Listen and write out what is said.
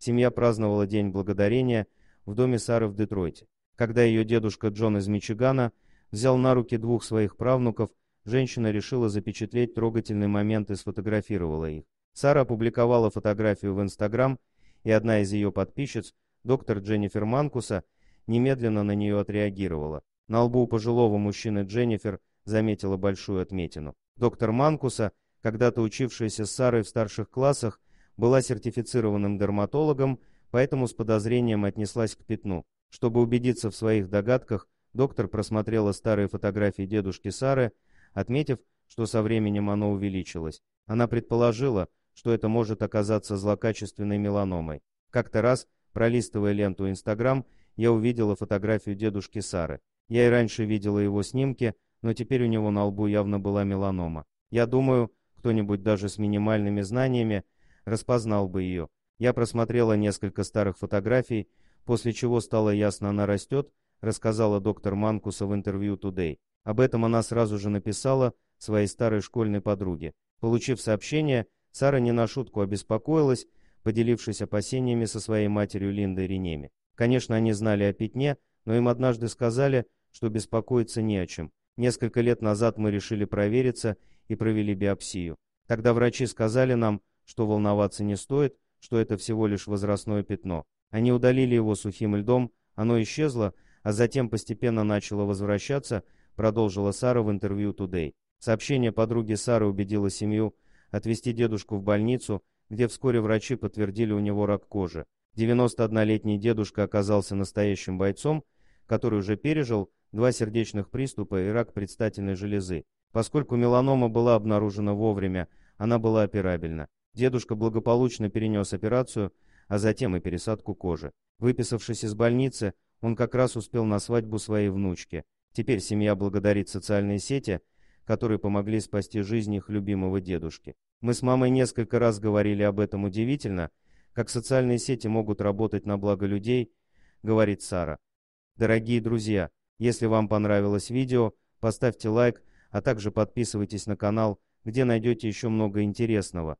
Семья праздновала День Благодарения в доме Сары в Детройте, когда ее дедушка Джон из Мичигана взял на руки двух своих правнуков, женщина решила запечатлеть трогательный момент и сфотографировала их. Сара опубликовала фотографию в Инстаграм, и одна из ее подписчиц, доктор Дженнифер Манкуса, немедленно на нее отреагировала. На лбу у пожилого мужчины Дженнифер заметила большую отметину. Доктор Манкуса, когда-то учившаяся с Сарой в старших классах, была сертифицированным дерматологом, поэтому с подозрением отнеслась к пятну. Чтобы убедиться в своих догадках, доктор просмотрела старые фотографии дедушки Сары, отметив, что со временем оно увеличилось. Она предположила, что это может оказаться злокачественной меланомой. Как-то раз, пролистывая ленту Инстаграм, я увидела фотографию дедушки Сары. Я и раньше видела его снимки, но теперь у него на лбу явно была меланома. Я думаю, кто-нибудь даже с минимальными знаниями распознал бы ее. Я просмотрела несколько старых фотографий, после чего стало ясно, она растет, рассказала доктор Манкуса в интервью Today. Об этом она сразу же написала своей старой школьной подруге. Получив сообщение, Сара не на шутку обеспокоилась, поделившись опасениями со своей матерью Линдой Ренеми. Конечно, они знали о пятне, но им однажды сказали, что беспокоиться не о чем. Несколько лет назад мы решили провериться и провели биопсию. Тогда врачи сказали нам, что волноваться не стоит, что это всего лишь возрастное пятно. Они удалили его сухим льдом, оно исчезло, а затем постепенно начало возвращаться, продолжила Сара в интервью Today. Сообщение подруги Сары убедило семью отвезти дедушку в больницу, где вскоре врачи подтвердили у него рак кожи. 91-летний дедушка оказался настоящим бойцом, который уже пережил два сердечных приступа и рак предстательной железы. Поскольку меланома была обнаружена вовремя, она была операбельна. Дедушка благополучно перенес операцию, а затем и пересадку кожи. Выписавшись из больницы, он как раз успел на свадьбу своей внучки. Теперь семья благодарит социальные сети, которые помогли спасти жизнь их любимого дедушки. Мы с мамой несколько раз говорили об этом удивительно, как социальные сети могут работать на благо людей, говорит Сара. Дорогие друзья, если вам понравилось видео, поставьте лайк, а также подписывайтесь на канал, где найдете еще много интересного.